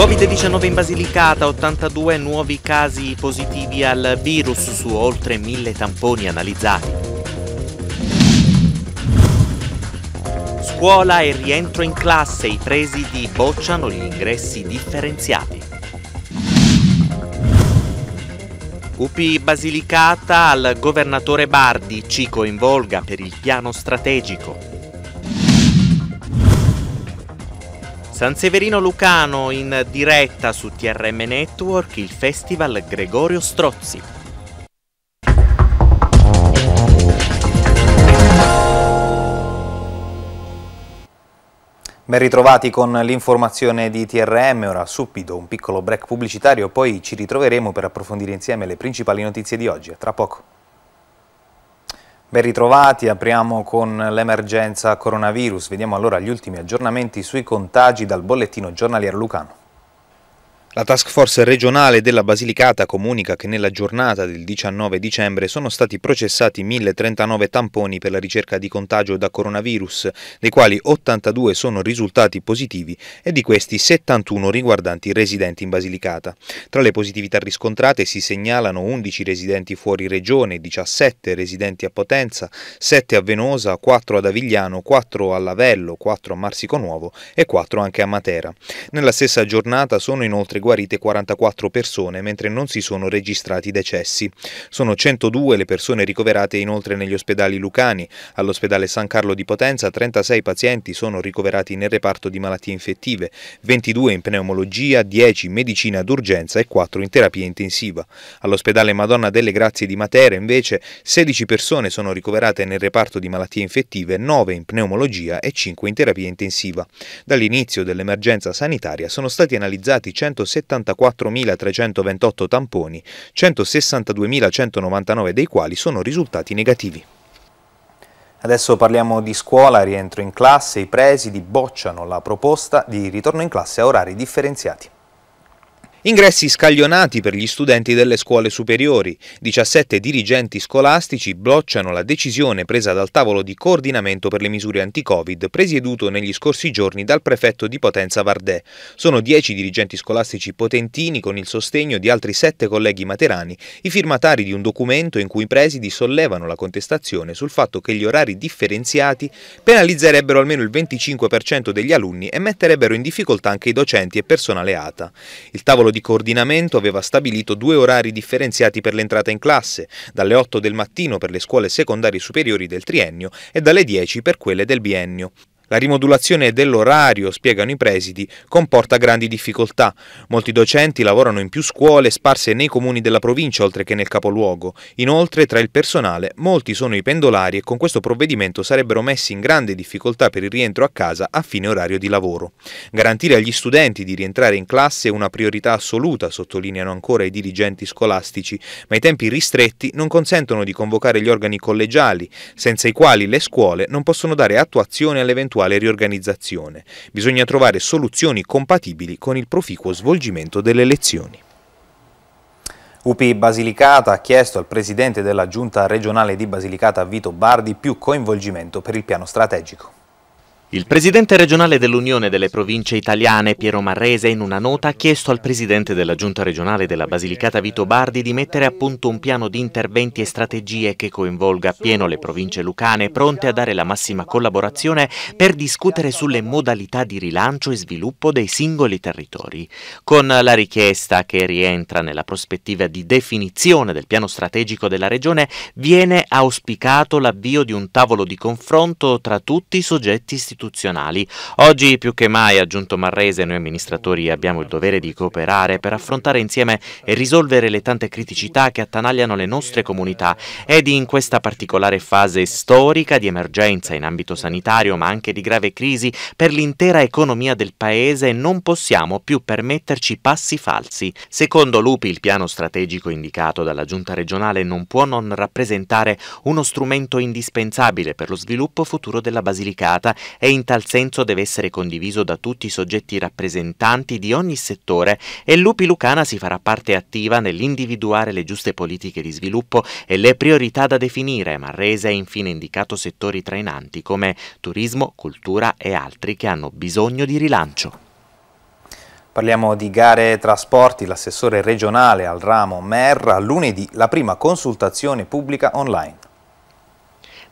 Covid-19 in Basilicata, 82 nuovi casi positivi al virus su oltre 1000 tamponi analizzati. Scuola e rientro in classe, i presidi bocciano gli ingressi differenziati. UPI Basilicata al governatore Bardi ci coinvolga per il piano strategico. San Severino Lucano in diretta su TRM Network il Festival Gregorio Strozzi. Ben ritrovati con l'informazione di TRM, ora subito un piccolo break pubblicitario, poi ci ritroveremo per approfondire insieme le principali notizie di oggi. A tra poco. Ben ritrovati, apriamo con l'emergenza coronavirus. Vediamo allora gli ultimi aggiornamenti sui contagi dal bollettino giornaliero Lucano. La task force regionale della Basilicata comunica che nella giornata del 19 dicembre sono stati processati 1039 tamponi per la ricerca di contagio da coronavirus, dei quali 82 sono risultati positivi e di questi 71 riguardanti residenti in Basilicata. Tra le positività riscontrate si segnalano 11 residenti fuori regione, 17 residenti a Potenza, 7 a Venosa, 4 ad Avigliano, 4 a Lavello, 4 a Marsico Nuovo e 4 anche a Matera. Nella stessa giornata sono inoltre guarite 44 persone, mentre non si sono registrati decessi. Sono 102 le persone ricoverate inoltre negli ospedali lucani. All'ospedale San Carlo di Potenza 36 pazienti sono ricoverati nel reparto di malattie infettive, 22 in pneumologia, 10 in medicina d'urgenza e 4 in terapia intensiva. All'ospedale Madonna delle Grazie di Matera invece 16 persone sono ricoverate nel reparto di malattie infettive, 9 in pneumologia e 5 in terapia intensiva. Dall'inizio dell'emergenza sanitaria sono stati analizzati 160 74.328 tamponi, 162.199 dei quali sono risultati negativi. Adesso parliamo di scuola, rientro in classe, i presidi bocciano la proposta di ritorno in classe a orari differenziati. Ingressi scaglionati per gli studenti delle scuole superiori. 17 dirigenti scolastici blocciano la decisione presa dal tavolo di coordinamento per le misure anti-Covid presieduto negli scorsi giorni dal prefetto di Potenza Vardè. Sono 10 dirigenti scolastici potentini con il sostegno di altri 7 colleghi materani, i firmatari di un documento in cui i presidi sollevano la contestazione sul fatto che gli orari differenziati penalizzerebbero almeno il 25% degli alunni e metterebbero in difficoltà anche i docenti e personale ATA. Il tavolo tavolo di coordinamento aveva stabilito due orari differenziati per l'entrata in classe, dalle 8 del mattino per le scuole secondarie superiori del triennio e dalle 10 per quelle del biennio. La rimodulazione dell'orario, spiegano i presidi, comporta grandi difficoltà. Molti docenti lavorano in più scuole sparse nei comuni della provincia oltre che nel capoluogo. Inoltre, tra il personale, molti sono i pendolari e con questo provvedimento sarebbero messi in grande difficoltà per il rientro a casa a fine orario di lavoro. Garantire agli studenti di rientrare in classe è una priorità assoluta, sottolineano ancora i dirigenti scolastici, ma i tempi ristretti non consentono di convocare gli organi collegiali, senza i quali le scuole non possono dare attuazione all'eventuale eventuale riorganizzazione. Bisogna trovare soluzioni compatibili con il proficuo svolgimento delle elezioni. UPI Basilicata ha chiesto al presidente della giunta regionale di Basilicata Vito Bardi più coinvolgimento per il piano strategico. Il presidente regionale dell'Unione delle province italiane, Piero Marrese, in una nota ha chiesto al presidente della giunta regionale della Basilicata, Vito Bardi, di mettere a punto un piano di interventi e strategie che coinvolga appieno le province lucane, pronte a dare la massima collaborazione per discutere sulle modalità di rilancio e sviluppo dei singoli territori. Con la richiesta che rientra nella prospettiva di definizione del piano strategico della regione, viene auspicato l'avvio di un tavolo di confronto tra tutti i soggetti istituzionali istituzionali. Oggi più che mai, ha aggiunto Marrese, noi amministratori abbiamo il dovere di cooperare per affrontare insieme e risolvere le tante criticità che attanagliano le nostre comunità ed in questa particolare fase storica di emergenza in ambito sanitario ma anche di grave crisi per l'intera economia del Paese non possiamo più permetterci passi falsi. Secondo Lupi il piano strategico indicato dalla Giunta regionale non può non rappresentare uno strumento indispensabile per lo sviluppo futuro della Basilicata e in tal senso deve essere condiviso da tutti i soggetti rappresentanti di ogni settore e Lupi Lucana si farà parte attiva nell'individuare le giuste politiche di sviluppo e le priorità da definire. Marrese ha infine indicato settori trainanti come turismo, cultura e altri che hanno bisogno di rilancio. Parliamo di gare e trasporti, l'assessore regionale al ramo Merra, lunedì la prima consultazione pubblica online.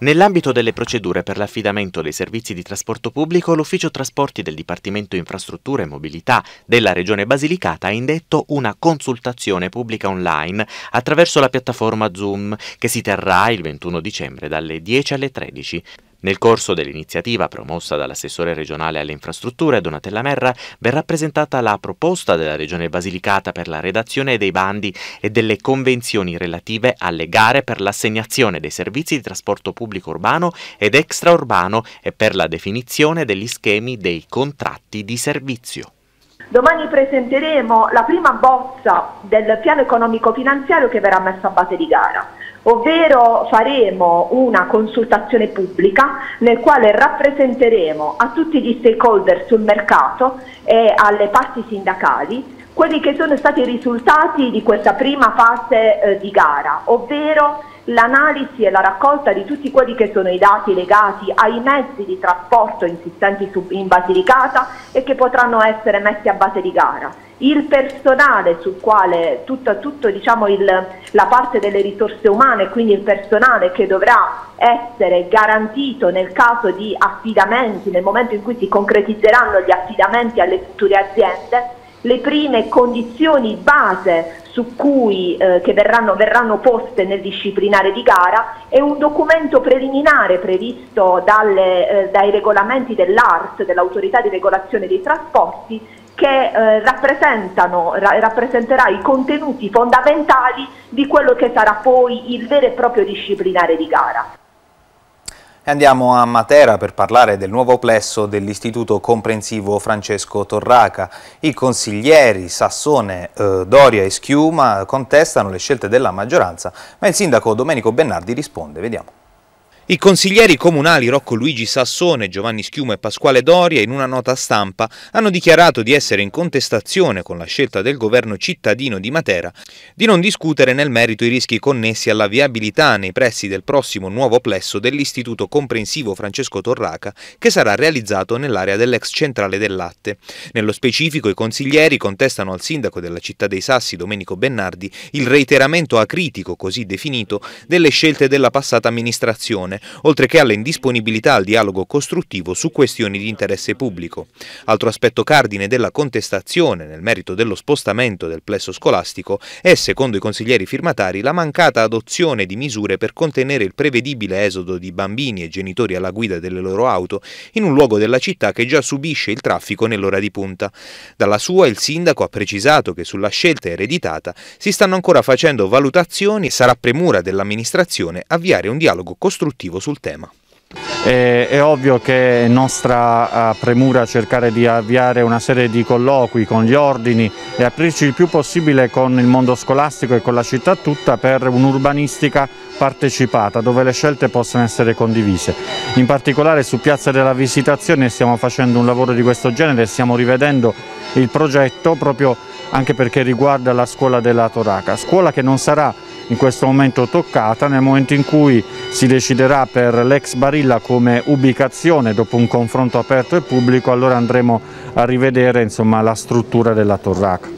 Nell'ambito delle procedure per l'affidamento dei servizi di trasporto pubblico, l'Ufficio Trasporti del Dipartimento Infrastrutture e Mobilità della Regione Basilicata ha indetto una consultazione pubblica online attraverso la piattaforma Zoom che si terrà il 21 dicembre dalle 10 alle 13. Nel corso dell'iniziativa promossa dall'assessore regionale alle infrastrutture Donatella Merra verrà presentata la proposta della Regione Basilicata per la redazione dei bandi e delle convenzioni relative alle gare per l'assegnazione dei servizi di trasporto pubblico urbano ed extraurbano e per la definizione degli schemi dei contratti di servizio. Domani presenteremo la prima bozza del piano economico finanziario che verrà messo a base di gara ovvero faremo una consultazione pubblica nel quale rappresenteremo a tutti gli stakeholder sul mercato e alle parti sindacali quelli che sono stati i risultati di questa prima fase eh, di gara, ovvero l'analisi e la raccolta di tutti quelli che sono i dati legati ai mezzi di trasporto insistenti in Basilicata e che potranno essere messi a base di gara. Il personale sul quale tutta, tutto, diciamo, la parte delle risorse umane, quindi il personale che dovrà essere garantito nel caso di affidamenti, nel momento in cui si concretizzeranno gli affidamenti alle future aziende, le prime condizioni base su cui, eh, che verranno, verranno, poste nel disciplinare di gara è un documento preliminare previsto dalle, eh, dai regolamenti dell'ART, dell'autorità di regolazione dei trasporti, che eh, ra rappresenterà i contenuti fondamentali di quello che sarà poi il vero e proprio disciplinare di gara andiamo a Matera per parlare del nuovo plesso dell'Istituto Comprensivo Francesco Torraca. I consiglieri Sassone, eh, Doria e Schiuma contestano le scelte della maggioranza, ma il sindaco Domenico Bennardi risponde. Vediamo. I consiglieri comunali Rocco Luigi Sassone, Giovanni Schiuma e Pasquale Doria in una nota stampa hanno dichiarato di essere in contestazione con la scelta del governo cittadino di Matera di non discutere nel merito i rischi connessi alla viabilità nei pressi del prossimo nuovo plesso dell'Istituto Comprensivo Francesco Torraca che sarà realizzato nell'area dell'ex centrale del latte. Nello specifico i consiglieri contestano al sindaco della città dei Sassi Domenico Bennardi il reiteramento acritico, così definito, delle scelte della passata amministrazione Commissione, oltre che alle indisponibilità al dialogo costruttivo su questioni di interesse pubblico. Altro aspetto cardine della contestazione nel merito dello spostamento del plesso scolastico è, secondo i consiglieri firmatari, la mancata adozione di misure per contenere il prevedibile esodo di bambini e genitori alla guida delle loro auto in un luogo della città che già subisce il traffico nell'ora di punta. Dalla sua il sindaco ha precisato che sulla scelta ereditata si stanno ancora facendo valutazioni e sarà premura dell'amministrazione avviare un dialogo costruttivo positivo sul tema. È, è, ovvio che è nostra eh, premura cercare di avviare una serie di colloqui con gli ordini e aprirci il più possibile con il mondo scolastico e con la città tutta per un'urbanistica partecipata dove le scelte possano essere condivise. In particolare su Piazza della Visitazione stiamo facendo un lavoro di questo genere, stiamo rivedendo il progetto proprio anche perché riguarda la scuola della Toraca, scuola che non sarà in questo momento toccata, nel momento in cui si deciderà per l'ex Barilla come ubicazione dopo un confronto aperto e pubblico allora andremo a rivedere insomma, la struttura della torraca.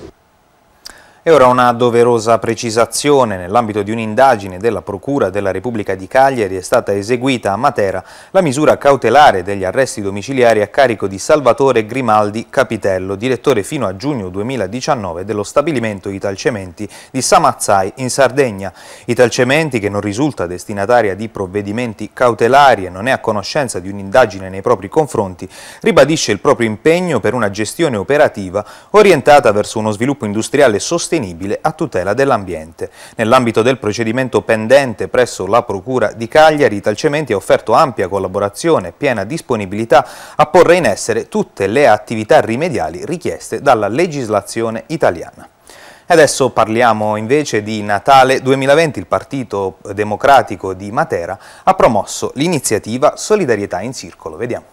E ora una doverosa precisazione. Nell'ambito di un'indagine della Procura della Repubblica di Cagliari è stata eseguita a Matera la misura cautelare degli arresti domiciliari a carico di Salvatore Grimaldi Capitello, direttore fino a giugno 2019 dello stabilimento Italcementi di Samazzai in Sardegna. Italcementi, che non risulta destinataria di provvedimenti cautelari e non è a conoscenza di un'indagine nei propri confronti, ribadisce il proprio impegno per una gestione operativa orientata verso uno sviluppo industriale sostenibile sostenibile a tutela dell'ambiente. Nell'ambito del procedimento pendente presso la Procura di Cagliari, Talcementi ha offerto ampia collaborazione e piena disponibilità a porre in essere tutte le attività rimediali richieste dalla legislazione italiana. Adesso parliamo invece di Natale 2020. Il Partito Democratico di Matera ha promosso l'iniziativa Solidarietà in Circolo. Vediamo.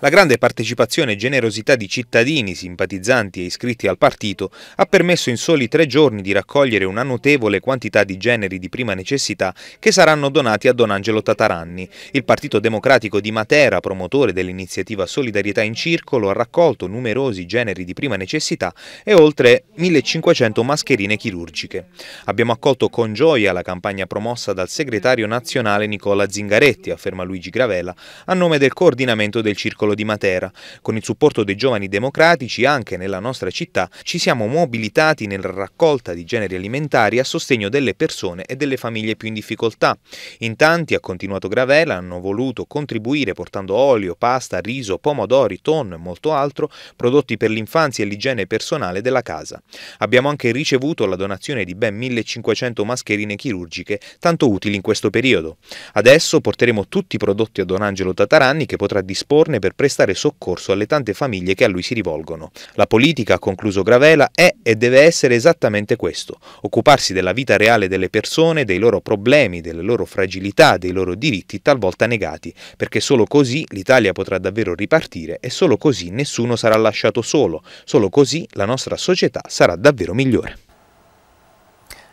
La grande partecipazione e generosità di cittadini, simpatizzanti e iscritti al partito ha permesso in soli tre giorni di raccogliere una notevole quantità di generi di prima necessità che saranno donati a Don Angelo Tataranni. Il Partito Democratico di Matera, promotore dell'iniziativa Solidarietà in Circolo, ha raccolto numerosi generi di prima necessità e oltre 1500 mascherine chirurgiche. Abbiamo accolto con gioia la campagna promossa dal segretario nazionale Nicola Zingaretti, afferma Luigi Gravella, a nome del coordinamento del circolo piccolo di Matera. Con il supporto dei giovani democratici, anche nella nostra città, ci siamo mobilitati nella raccolta di generi alimentari a sostegno delle persone e delle famiglie più in difficoltà. In tanti, ha continuato Gravela, hanno voluto contribuire portando olio, pasta, riso, pomodori, tonno e molto altro, prodotti per l'infanzia e l'igiene personale della casa. Abbiamo anche ricevuto la donazione di ben 1500 mascherine chirurgiche, tanto utili in questo periodo. Adesso porteremo tutti i prodotti a Don Angelo Tataranni che potrà disporne per prestare soccorso alle tante famiglie che a lui si rivolgono. La politica, ha concluso Gravela, è e deve essere esattamente questo, occuparsi della vita reale delle persone, dei loro problemi, delle loro fragilità, dei loro diritti talvolta negati, perché solo così l'Italia potrà davvero ripartire e solo così nessuno sarà lasciato solo, solo così la nostra società sarà davvero migliore.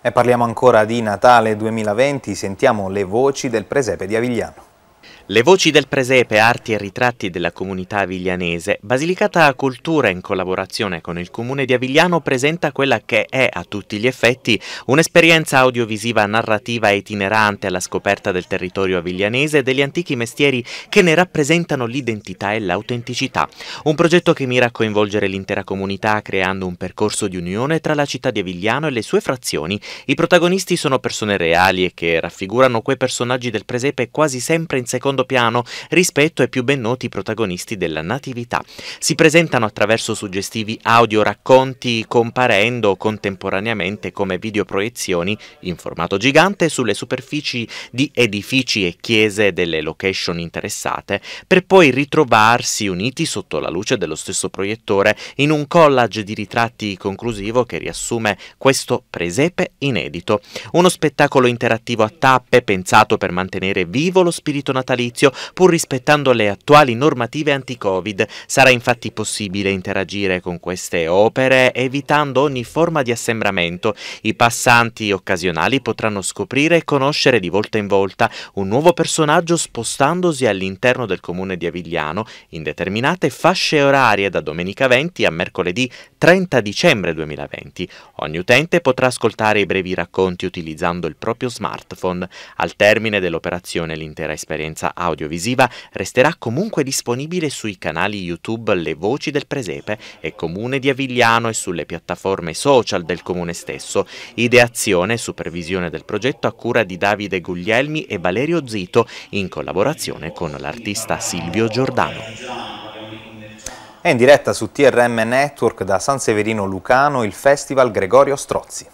E parliamo ancora di Natale 2020, sentiamo le voci del presepe di Avigliano. Le voci del presepe, arti e ritratti della comunità aviglianese, Basilicata Cultura in collaborazione con il comune di Avigliano presenta quella che è a tutti gli effetti un'esperienza audiovisiva narrativa itinerante alla scoperta del territorio aviglianese e degli antichi mestieri che ne rappresentano l'identità e l'autenticità. Un progetto che mira a coinvolgere l'intera comunità creando un percorso di unione tra la città di Avigliano e le sue frazioni. I protagonisti sono persone reali e che raffigurano quei personaggi del presepe quasi sempre in seconda secondo piano rispetto ai più ben noti protagonisti della natività. Si presentano attraverso suggestivi audio racconti comparendo contemporaneamente come videoproiezioni in formato gigante sulle superfici di edifici e chiese delle location interessate per poi ritrovarsi uniti sotto la luce dello stesso proiettore in un collage di ritratti conclusivo che riassume questo presepe inedito. Uno spettacolo interattivo a tappe pensato per mantenere vivo lo spirito natalizio Fabrizio, pur rispettando le attuali normative anti-Covid. Sarà infatti possibile interagire con queste opere evitando ogni forma di assembramento. I passanti occasionali potranno scoprire e conoscere di volta in volta un nuovo personaggio spostandosi all'interno del comune di Avigliano in determinate fasce orarie da domenica 20 a mercoledì 30 dicembre 2020. Ogni utente potrà ascoltare i brevi racconti utilizzando il proprio smartphone. Al termine dell'operazione l'intera esperienza audiovisiva resterà comunque disponibile sui canali YouTube Le Voci del Presepe e Comune di Avigliano e sulle piattaforme social del Comune stesso. Ideazione e supervisione del progetto a cura di Davide Guglielmi e Valerio Zito in collaborazione con l'artista Silvio Giordano. È in diretta su TRM Network da San Severino Lucano il Festival Gregorio Strozzi.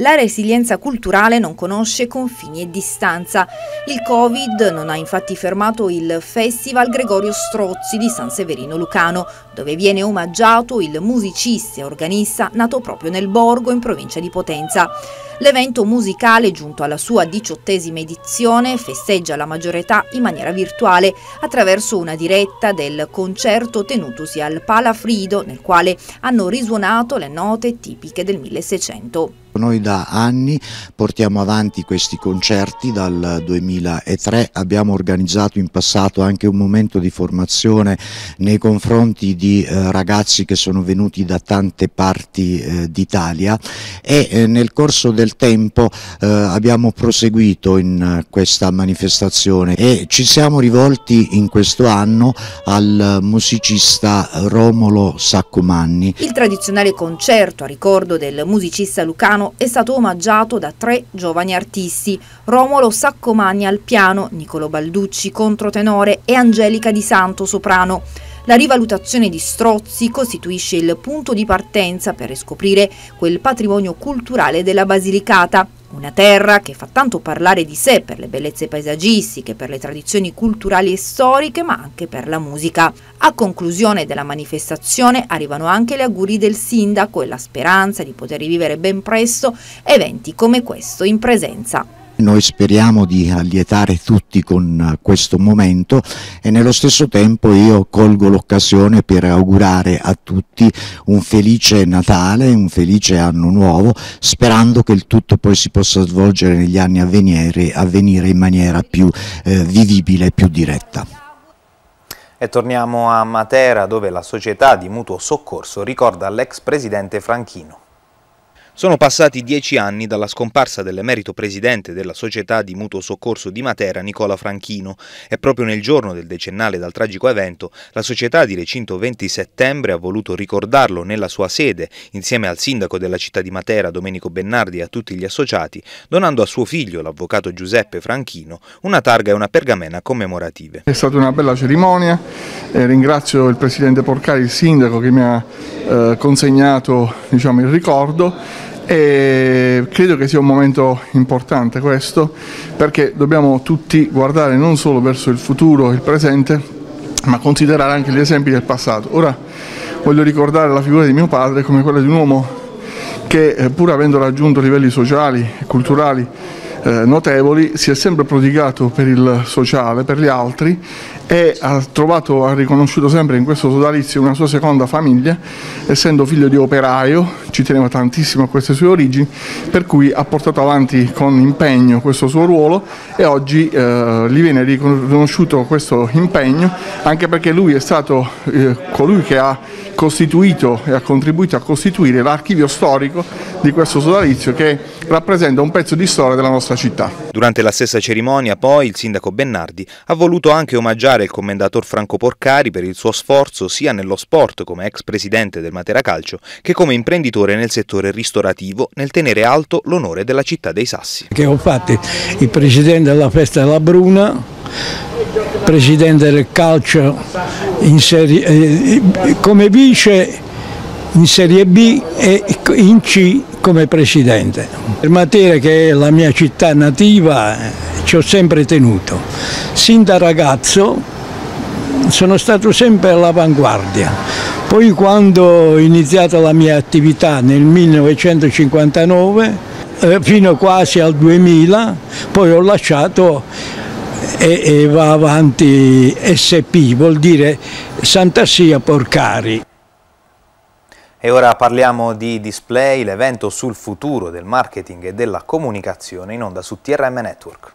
La resilienza culturale non conosce confini e distanza. Il Covid non ha infatti fermato il Festival Gregorio Strozzi di San Severino Lucano, dove viene omaggiato il musicista e organista nato proprio nel Borgo in provincia di Potenza. L'evento musicale, giunto alla sua diciottesima edizione, festeggia la maggiore età in maniera virtuale attraverso una diretta del concerto tenutosi al Palafrido, nel quale hanno risuonato le note tipiche del 1600. Noi da anni portiamo avanti questi concerti dal 2003, abbiamo organizzato in passato anche un momento di formazione nei confronti di eh, ragazzi che sono venuti da tante parti eh, d'Italia e eh, nel corso del tempo eh, abbiamo proseguito in questa manifestazione e ci siamo rivolti in questo anno al musicista Romolo Saccomanni. Il tradizionale concerto a ricordo del musicista lucano è stato omaggiato da tre giovani artisti, Romolo Saccomagni al piano, Nicolo Balducci controtenore e Angelica Di Santo soprano. La rivalutazione di Strozzi costituisce il punto di partenza per riscoprire quel patrimonio culturale della Basilicata, una terra che fa tanto parlare di sé per le bellezze paesaggistiche, per le tradizioni culturali e storiche, ma anche per la musica. A conclusione della manifestazione arrivano anche gli auguri del sindaco e la speranza di poter rivivere ben presto eventi come questo in presenza. Noi speriamo di allietare tutti con eh, questo momento e nello stesso tempo io colgo l'occasione per augurare a tutti un felice Natale, un felice anno nuovo, sperando che il tutto poi si possa svolgere negli anni a venire in maniera più eh, vivibile e più diretta. E torniamo a Matera dove la società di mutuo soccorso ricorda l'ex presidente Franchino. Sono passati dieci anni dalla scomparsa dell'emerito presidente della società di mutuo soccorso di Matera Nicola Franchino e proprio nel giorno del decennale dal tragico evento la società di recinto 20 settembre ha voluto ricordarlo nella sua sede insieme al sindaco della città di Matera Domenico Bennardi e a tutti gli associati donando a suo figlio l'avvocato Giuseppe Franchino una targa e una pergamena commemorative. È stata una bella cerimonia, eh, ringrazio il presidente Porcari, il sindaco che mi ha eh, consegnato diciamo, il ricordo e credo che sia un momento importante questo perché dobbiamo tutti guardare non solo verso il futuro, il presente, ma considerare anche gli esempi del passato. Ora voglio ricordare la figura di mio padre come quella di un uomo che eh, pur avendo raggiunto livelli sociali e culturali eh, notevoli si è sempre prodigato per il sociale, per gli altri e ha trovato, ha riconosciuto sempre in questo sodalizio una sua seconda famiglia, essendo figlio di operaio, ci teneva tantissimo a queste sue origini, per cui ha portato avanti con impegno questo suo ruolo e oggi eh, gli viene riconosciuto questo impegno anche perché lui è stato eh, colui che ha costituito e ha contribuito a costituire l'archivio storico di questo sodalizio che rappresenta un pezzo di storia della nostra città. Durante la stessa cerimonia poi il sindaco Bennardi ha voluto anche omaggiare ringraziare il commendator Franco Porcari per il suo sforzo sia nello sport come ex presidente del Matera Calcio che come imprenditore nel settore ristorativo nel tenere alto l'onore della città dei Sassi. Che ho fatto il presidente della festa della Bruna, presidente del calcio serie, eh, come vice in Serie B e in C come presidente. Per Matera che è la mia città nativa ci ho sempre tenuto. Sin da ragazzo sono stato sempre all'avanguardia. Poi quando ho iniziato la mia attività nel 1959 eh, fino quasi al 2000, poi ho lasciato e, e va avanti SP, vuol dire Santa Sia Porcari. E ora parliamo di Display, l'evento sul futuro del marketing e della comunicazione in onda su TRM Network.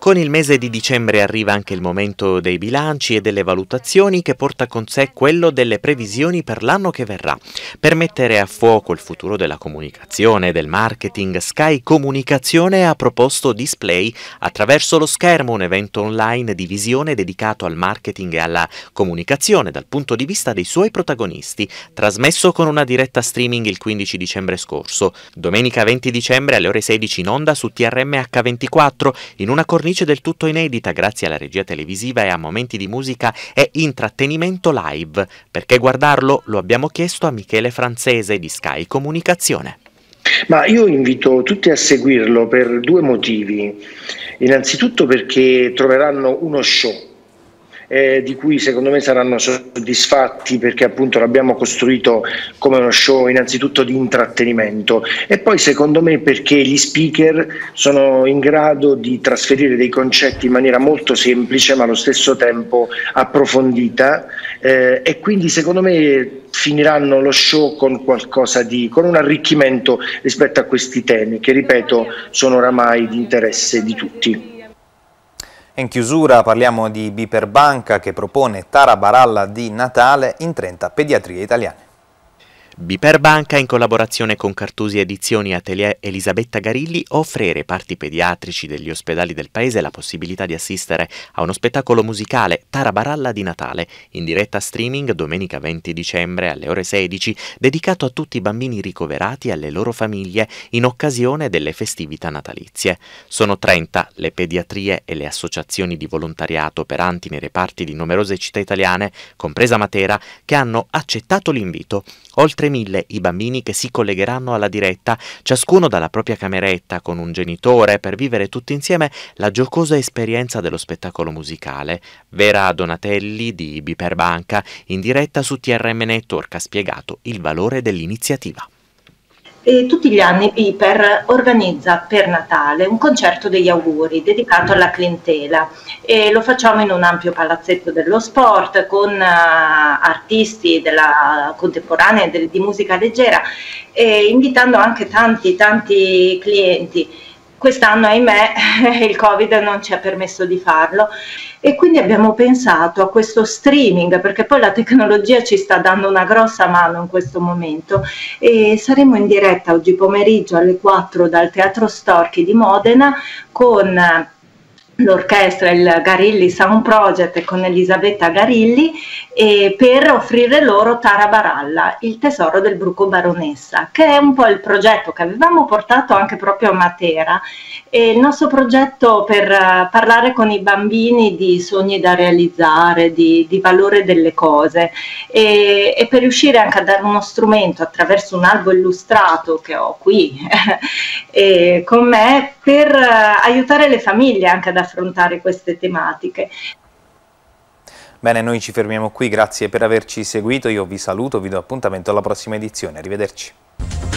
Con il mese di dicembre arriva anche il momento dei bilanci e delle valutazioni che porta con sé quello delle previsioni per l'anno che verrà. Per mettere a fuoco il futuro della comunicazione, e del marketing, Sky Comunicazione ha proposto Display attraverso lo schermo, un evento online di visione dedicato al marketing e alla comunicazione dal punto di vista dei suoi protagonisti, trasmesso con una diretta streaming il 15 dicembre scorso. Domenica 20 dicembre alle ore 16 in onda su TRM H24 in una cornice cornice del tutto inedita grazie alla regia televisiva e a momenti di musica è intrattenimento live. Perché guardarlo? Lo abbiamo chiesto a Michele Francese di Sky Comunicazione. Ma io invito tutti a seguirlo per due motivi. Innanzitutto perché troveranno uno show eh, di cui secondo me saranno soddisfatti perché appunto l'abbiamo costruito come uno show innanzitutto di intrattenimento e poi secondo me perché gli speaker sono in grado di trasferire dei concetti in maniera molto semplice ma allo stesso tempo approfondita eh, e quindi secondo me finiranno lo show con qualcosa di con un arricchimento rispetto a questi temi che ripeto sono oramai di interesse di tutti. In chiusura parliamo di Biperbanca che propone Tara Baralla di Natale in 30 pediatrie italiane. Biperbanca, in collaborazione con Cartusi Edizioni Atelier Elisabetta Garilli, offre ai reparti pediatrici degli ospedali del paese la possibilità di assistere a uno spettacolo musicale Tarabaralla di Natale, in diretta streaming domenica 20 dicembre alle ore 16, dedicato a tutti i bambini ricoverati e alle loro famiglie in occasione delle festività natalizie. Sono 30 le pediatrie e le associazioni di volontariato operanti nei reparti di numerose città italiane, compresa Matera, che hanno accettato l'invito. Oltre mille i bambini che si collegheranno alla diretta, ciascuno dalla propria cameretta con un genitore per vivere tutti insieme la giocosa esperienza dello spettacolo musicale. Vera Donatelli di Biperbanca in diretta su TRM Network ha spiegato il valore dell'iniziativa. E tutti gli anni Piper organizza per Natale un concerto degli auguri dedicato alla clientela e lo facciamo in un ampio palazzetto dello sport con uh, artisti della contemporanea del, di musica leggera, invitando anche tanti tanti clienti. Quest'anno, ahimè, il Covid non ci ha permesso di farlo e quindi abbiamo pensato a questo streaming, perché poi la tecnologia ci sta dando una grossa mano in questo momento e saremo in diretta oggi pomeriggio alle 4 dal Teatro Storchi di Modena con l'orchestra, il Garilli Sound Project con Elisabetta Garilli per offrire loro Tara Baralla, il tesoro del bruco baronessa, che è un po' il progetto che avevamo portato anche proprio a Matera. E il nostro progetto per eh, parlare con i bambini di sogni da realizzare, di, di valore delle cose e, e, per riuscire anche a dare uno strumento attraverso un albo illustrato che ho qui con me per eh, aiutare le famiglie anche ad affrontare affrontare queste tematiche. Bene, noi ci fermiamo qui, grazie per averci seguito, io vi saluto, vi do appuntamento alla prossima edizione, arrivederci.